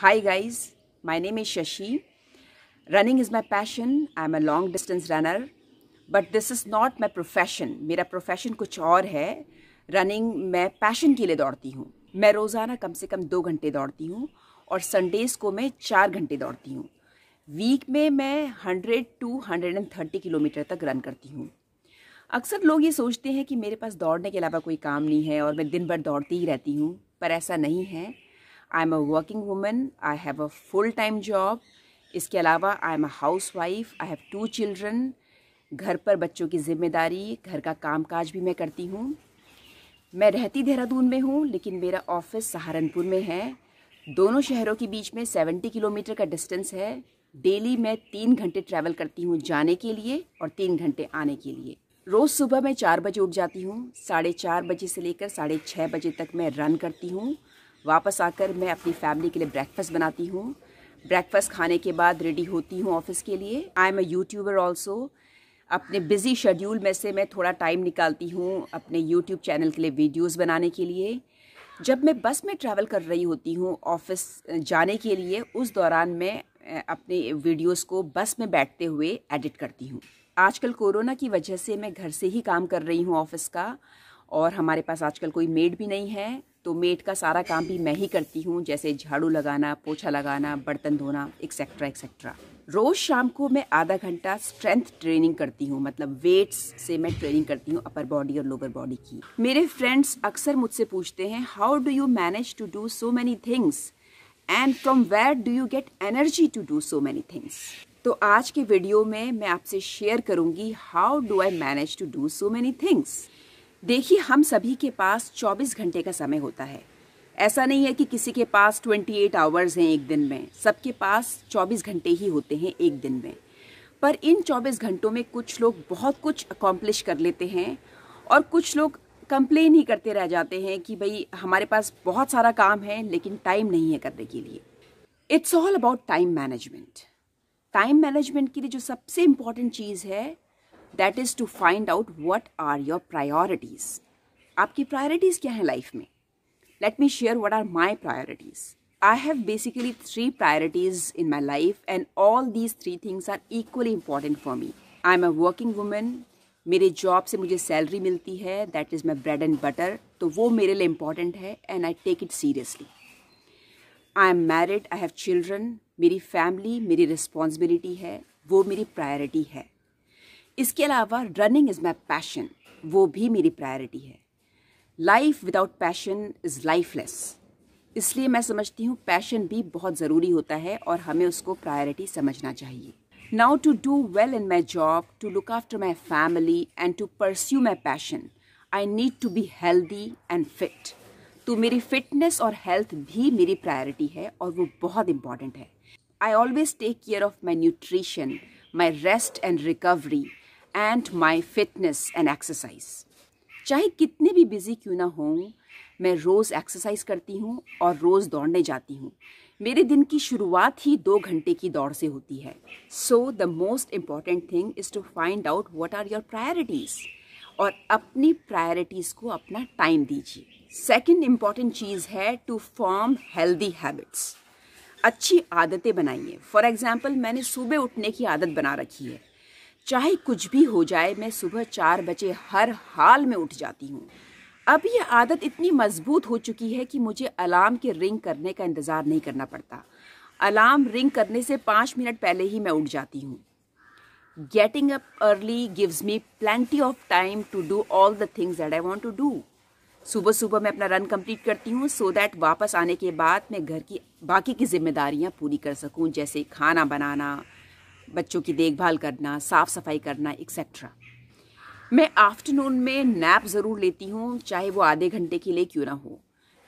Hi guys, my name is Shashi. Running is my passion. I am a long distance runner. But this is not my profession. मेरा profession कुछ और है running मैं passion के लिए दौड़ती हूँ मैं रोज़ाना कम से कम दो घंटे दौड़ती हूँ और संडेज़ को मैं चार घंटे दौड़ती हूँ वीक में मैं hundred two hundred and thirty kilometre तक रन करती हूँ अक्सर लोग ये सोचते हैं कि मेरे पास दौड़ने के अलावा कोई काम नहीं है और मैं दिन भर दौड़ती ही रहती हूँ पर ऐसा नहीं है I am a working women I have a full time job इसके अलावा I am a housewife I have two children घर पर बच्चों की जिम्मेदारी घर का कामकाज भी मैं करती हूँ मैं रहती देहरादून में हूँ लेकिन मेरा ऑफिस सहारनपुर में है दोनों शहरों के बीच में 70 किलोमीटर का डिस्टेंस है डेली मैं तीन घंटे ट्रैवल करती हूँ जाने के लिए और तीन घंटे आने के लिए रोज़ सुबह मैं चार बजे उठ जाती हूँ साढ़े चार बजे से लेकर साढ़े छः बजे तक मैं रन करती हूँ वापस आकर मैं अपनी फैमिली के लिए ब्रेकफास्ट बनाती हूँ ब्रेकफास्ट खाने के बाद रेडी होती हूँ ऑफिस के लिए I am a YouTuber also अपने बिज़ी शेड्यूल में से मैं थोड़ा टाइम निकालती हूँ अपने यूट्यूब चैनल के लिए वीडियोस बनाने के लिए जब मैं बस में ट्रैवल कर रही होती हूँ ऑफिस जाने के लिए उस दौरान मैं अपने वीडियोस को बस में बैठते हुए एडिट करती हूँ आजकल कोरोना की वजह से मैं घर से ही काम कर रही हूँ ऑफिस का और हमारे पास आजकल कोई मेड भी नहीं है तो मेट का सारा काम भी मैं ही करती हूँ जैसे झाड़ू लगाना पोछा लगाना बर्तन धोना एक्सेट्रा एक्सेट्रा रोज़ शाम को मैं आधा घंटा स्ट्रेंथ ट्रेनिंग करती हूँ मतलब वेट्स से मैं ट्रेनिंग करती हूँ अपर बॉडी और लोअर बॉडी की मेरे फ्रेंड्स अक्सर मुझसे पूछते हैं how do you manage to do so many things and from where do you get energy to do so many things तो आज के वीडियो में मैं आपसे शेयर करूंगी how do I manage to do so many things देखिए हम सभी के पास 24 घंटे का समय होता है ऐसा नहीं है कि किसी के पास 28 आवर्स हैं एक दिन में सबके पास 24 घंटे ही होते हैं एक दिन में पर इन 24 घंटों में कुछ लोग बहुत कुछ अकॉम्प्लिश कर लेते हैं और कुछ लोग कंप्लेन ही करते रह जाते हैं कि भाई हमारे पास बहुत सारा काम है लेकिन टाइम नहीं है करने के लिए it's all about time management time management के लिए जो सबसे इम्पॉर्टेंट चीज़ है that is to find out what are your priorities आपकी प्रायोरिटीज़ क्या हैं लाइफ में let me share what are my priorities I have basically three priorities in my life and all these three things are equally important for me I am a working women मेरे job से मुझे salary मिलती है that is my bread and butter तो वो मेरे लिए important है and I take it seriously I am married I have children मेरी फैमिली मेरी रिस्पॉन्सिबिलिटी है वो मेरी प्रायोरिटी है इसके अलावा रनिंग इज़ माई पैशन वो भी मेरी प्रायोरिटी है life without passion is lifeless इसलिए मैं समझती हूँ पैशन भी बहुत ज़रूरी होता है और हमें उसको प्रायोरिटी समझना चाहिए now to do well in my job to look after my family and to pursue my passion I need to be healthy and fit तो मेरी फिटनेस और हेल्थ भी मेरी प्रायोरिटी है और वो बहुत इंपॉर्टेंट है I always take care of my nutrition my rest and recovery and my fitness and exercise चाहे कितने भी बिज़ी क्यों ना हों मैं रोज़ एक्सरसाइज करती हूँ और रोज़ दौड़ने जाती हूँ मेरे दिन की शुरुआत ही दो घंटे की दौड़ से होती है so the most important thing is to find out what are your priorities और अपनी प्रायोरिटीज़ को अपना टाइम दीजिए सेकेंड इम्पॉर्टेंट चीज़ है टू फॉर्म हेल्दी हैबिट्स अच्छी आदतें बनाइए फॉर एग्ज़ाम्पल मैंने सुबह उठने की आदत बना रखी है चाहे कुछ भी हो जाए मैं सुबह चार बजे हर हाल में उठ जाती हूँ अब यह आदत इतनी मजबूत हो चुकी है कि मुझे अलार्म के रिंग करने का इंतज़ार नहीं करना पड़ता अलार्म रिंग करने से पाँच मिनट पहले ही मैं उठ जाती हूँ getting up early gives me plenty of time to do all the things that I want to do सुबह सुबह मैं अपना रन कंप्लीट करती हूँ सो दैट वापस आने के बाद मैं घर की बाकी की जिम्मेदारियाँ पूरी कर सकूँ जैसे खाना बनाना बच्चों की देखभाल करना साफ़ सफाई करना एक्सेट्रा मैं आफ्टरनून में नैप ज़रूर लेती हूँ चाहे वो आधे घंटे के लिए क्यों ना हो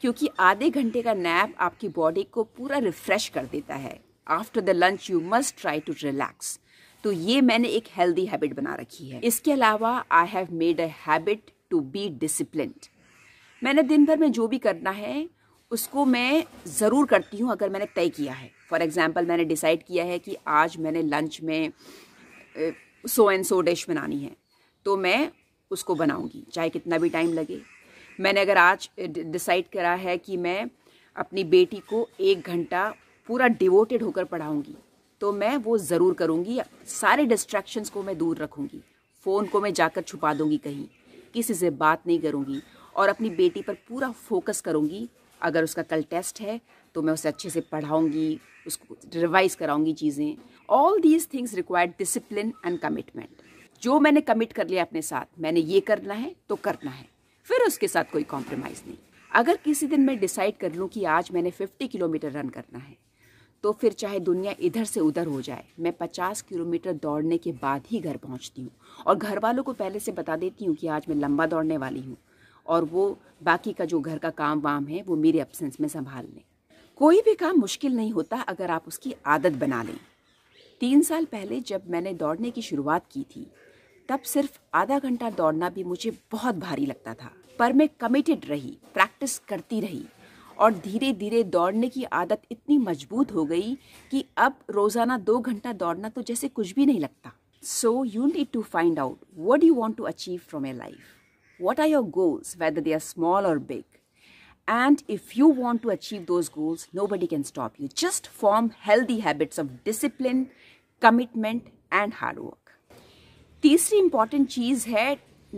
क्योंकि आधे घंटे का नैप आपकी बॉडी को पूरा रिफ़्रेश कर देता है after the lunch you must try to relax तो ये मैंने एक हेल्दी हैबिट बना रखी है इसके अलावा I have made a habit to be discipline मैंने दिन भर में जो भी करना है उसको मैं ज़रूर करती हूँ अगर मैंने तय किया है फॉर एग्ज़ाम्पल मैंने डिसाइड किया है कि आज मैंने लंच में सो एंड सो डिश बनानी है तो मैं उसको बनाऊँगी चाहे कितना भी टाइम लगे मैंने अगर आज डिसाइड करा है कि मैं अपनी बेटी को एक घंटा पूरा डिवोटेड होकर पढ़ाऊँगी तो मैं वो ज़रूर करूँगी सारे डिस्ट्रैक्शंस को मैं दूर रखूँगी फ़ोन को मैं जाकर छुपा दूँगी कहीं किसी से बात नहीं करूँगी और अपनी बेटी पर पूरा फोकस करूँगी अगर उसका कल टेस्ट है तो मैं उसे अच्छे से पढ़ाऊँगी उसको रिवाइज कराऊँगी चीज़ें all these things required discipline and commitment जो मैंने कमिट कर लिया अपने साथ मैंने ये करना है तो करना है फिर उसके साथ कोई कॉम्प्रोमाइज़ नहीं अगर किसी दिन मैं डिसाइड कर लूँ कि आज मैंने 50 किलोमीटर रन करना है तो फिर चाहे दुनिया इधर से उधर हो जाए मैं 50 किलोमीटर दौड़ने के बाद ही घर पहुँचती हूँ और घर वालों को पहले से बता देती हूँ कि आज मैं लंबा दौड़ने वाली हूँ और वो बाकी का जो घर का काम वाम है वो मेरे एब्सेंस में संभाल लें कोई भी काम मुश्किल नहीं होता अगर आप उसकी आदत बना लें तीन साल पहले जब मैंने दौड़ने की शुरुआत की थी तब सिर्फ आधा घंटा दौड़ना भी मुझे बहुत भारी लगता था पर मैं कमिटेड रही प्रैक्टिस करती रही और धीरे धीरे दौड़ने की आदत इतनी मजबूत हो गई कि अब रोज़ाना दो घंटा दौड़ना तो जैसे कुछ भी नहीं लगता so you need to find out what you want to achieve from a life What are your goals, whether they are small or big? And if you want to achieve those goals, nobody can stop you. Just form healthy habits of discipline, commitment, and hard work. teesri important cheez hai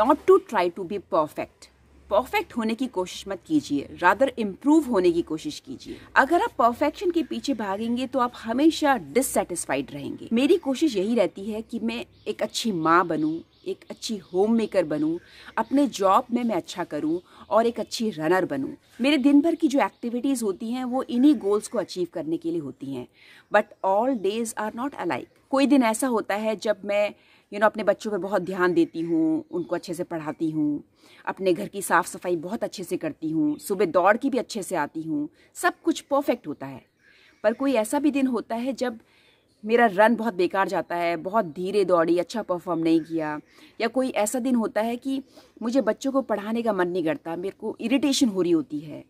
not to try to be perfect perfect होने की कोशिश मत कीजिए rather improve होने की कोशिश कीजिए अगर आप परफेक्शन के पीछे भागेंगे तो आप हमेशा डिससेटिस्फाइड रहेंगे मेरी कोशिश यही रहती है कि मैं एक अच्छी माँ बनूँ एक अच्छी होम मेकर बनूँ अपने जॉब में मैं अच्छा करूँ और एक अच्छी रनर बनूँ मेरे दिन भर की जो एक्टिविटीज़ होती हैं वो इन्हीं गोल्स को अचीव करने के लिए होती हैं but all days are not alike कोई दिन ऐसा होता है जब मैं यू you नो know, अपने बच्चों पर बहुत ध्यान देती हूँ उनको अच्छे से पढ़ाती हूँ अपने घर की साफ़ सफाई बहुत अच्छे से करती हूँ सुबह दौड़ की भी अच्छे से आती हूँ सब कुछ परफेक्ट होता है पर कोई ऐसा भी दिन होता है जब मेरा रन बहुत बेकार जाता है बहुत धीरे दौड़ी अच्छा परफॉर्म नहीं किया या कोई ऐसा दिन होता है कि मुझे बच्चों को पढ़ाने का मन नहीं करता मेरे को इरिटेशन हो रही होती है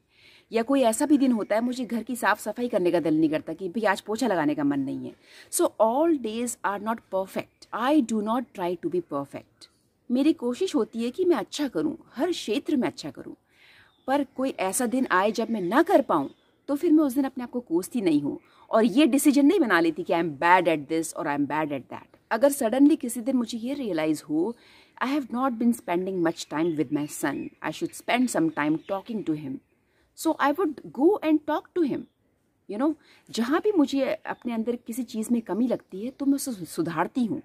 या कोई ऐसा भी दिन होता है मुझे घर की साफ सफाई करने का दिल नहीं करता कि भाई आज पोछा लगाने का मन नहीं है so all days are not perfect I do not try to be perfect मेरी कोशिश होती है कि मैं अच्छा करूँ हर क्षेत्र में अच्छा करूँ पर कोई ऐसा दिन आए जब मैं ना कर पाऊँ तो फिर मैं उस दिन अपने आप को कोसती नहीं हूँ और ये डिसीजन नहीं बना लेती कि I am bad at this और I am bad at that अगर सडनली किसी दिन मुझे ये रियलाइज़ हो I have not been spending much time with my son I should spend some time talking to him so I would go and talk to him you know जहाँ भी मुझे अपने अंदर किसी चीज़ में कमी लगती है तो मैं उसे सुधारती हूँ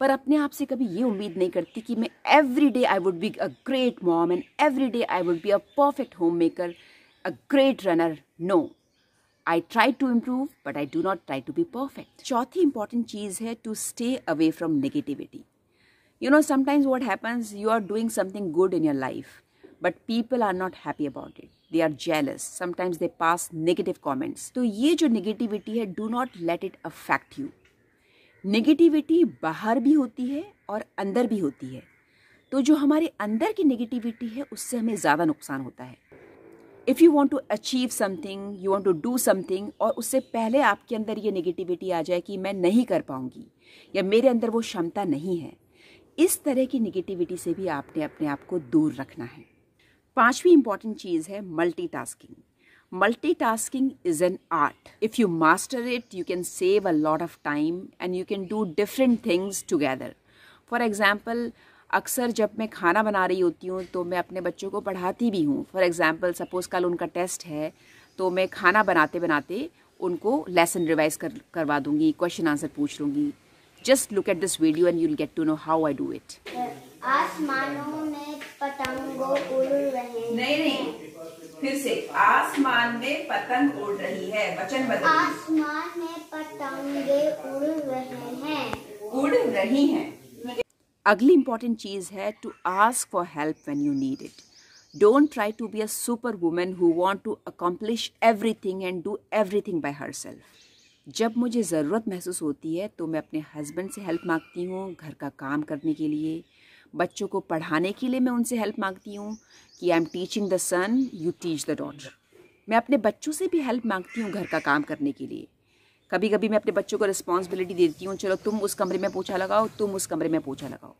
पर अपने आप से कभी ये उम्मीद नहीं करती कि मैं every day I would be a great mom and every day I would be a perfect homemaker a great runner? No. I try to improve, but I do not try to be perfect. chauthi important चीज़ है to stay away from negativity. You know, sometimes what happens, you are doing something good in your life, but people are not happy about it. They are jealous. Sometimes they pass negative comments. तो ye jo negativity hai do not let it affect you. negativity bahar bhi hoti hai aur andar bhi hoti hai to jo hamare andar ki negativity hai usse hame zyada nuksan hota hai if you want to achieve something you want to do something और उससे पहले आपके अंदर ये negativity आ जाए कि मैं नहीं कर पाऊंगी या मेरे अंदर वो क्षमता नहीं है इस तरह की निगेटिविटी से भी आपने अपने आप को दूर रखना है पांचवी इंपॉर्टेंट चीज़ है multi tasking multi tasking is an art if you master it you can save a lot of time and you can do different things together for example अक्सर जब मैं खाना बना रही होती हूँ तो मैं अपने बच्चों को पढ़ाती भी हूँ फॉर एग्ज़ाम्पल सपोज़ कल उनका टेस्ट है तो मैं खाना बनाते बनाते उनको लेसन रिवाइज कर करवा दूँगी क्वेश्चन आंसर पूछ लूँगी just look at this video and you'll get to know how I do it आसमानों में उड़ रहे हैं नहीं नहीं फिर से आसमान में पतंग उड़ रही है वचन बदल आसमान में पतंगे उड़ रहे हैं उड़ रही हैं अगली इंपॉर्टेंट चीज़ है to ask for help when you need it don't try to be a super woman who want to accomplish everything and do everything by herself जब मुझे ज़रूरत महसूस होती है तो मैं अपने हस्बैंड से हेल्प मांगती हूँ घर का काम करने के लिए बच्चों को पढ़ाने के लिए मैं उनसे हेल्प मांगती हूँ कि I am teaching the son you teach the daughter मैं अपने बच्चों से भी हेल्प मांगती हूँ घर का काम करने के लिए कभी कभी मैं अपने बच्चों को रिस्पॉन्सिबिलिटी देती हूँ चलो तुम उस कमरे में पूछा लगाओ तुम उस कमरे में पूछा लगाओ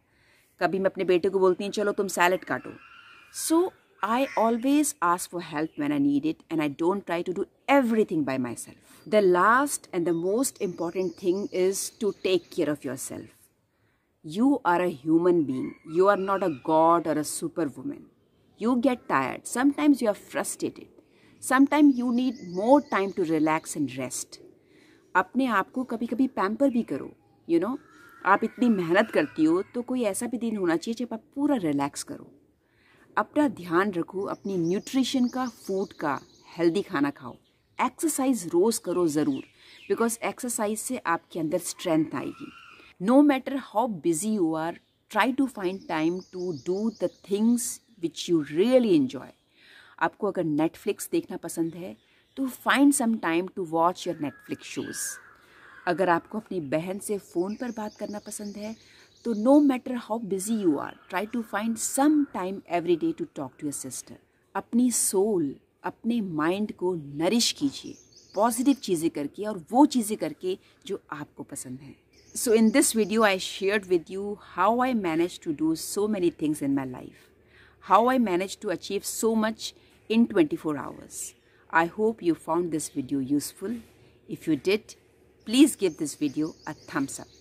कभी मैं अपने बेटे को बोलती हूँ चलो तुम सैलड काटो so I always ask for help man I need it and I don't try to do everything by myself the last and the most important thing is to take care of yourself you are a human being you are not a god और a super woman you get tired sometimes you are frustrated sometime you need more time to relax and rest अपने आप को कभी कभी pamper भी करो you know आप इतनी मेहनत करती हो तो कोई ऐसा भी दिन होना चाहिए जब आप पूरा रिलैक्स करो अपना ध्यान रखो अपनी न्यूट्रिशन का फूड का हेल्दी खाना खाओ एक्सरसाइज रोज़ करो ज़रूर बिकॉज एक्सरसाइज से आपके अंदर स्ट्रेंथ आएगी no matter how busy you are try to find time to do the things which you really enjoy आपको अगर नेटफ्लिक्स देखना पसंद है to find some time to watch your Netflix shows अगर आपको अपनी बहन से फ़ोन पर बात करना पसंद है तो no matter how busy you are try to find some time every day to talk to your sister अपनी सोल अपने माइंड को नरिश कीजिए पॉजिटिव चीज़ें करके और वो चीज़ें करके जो आपको पसंद है so in this video I share with you how I manage to do so many things in my life how I manage to achieve so much in twenty four hours I hope you found this video useful. If you did, please give this video a thumbs up.